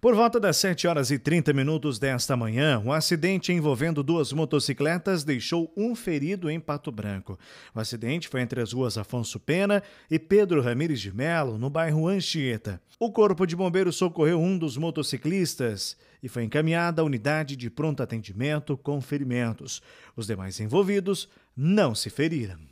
Por volta das 7 horas e 30 minutos desta manhã, um acidente envolvendo duas motocicletas deixou um ferido em Pato Branco. O acidente foi entre as ruas Afonso Pena e Pedro Ramires de Melo, no bairro Anchieta. O Corpo de Bombeiros socorreu um dos motociclistas e foi encaminhado à unidade de pronto atendimento com ferimentos. Os demais envolvidos não se feriram.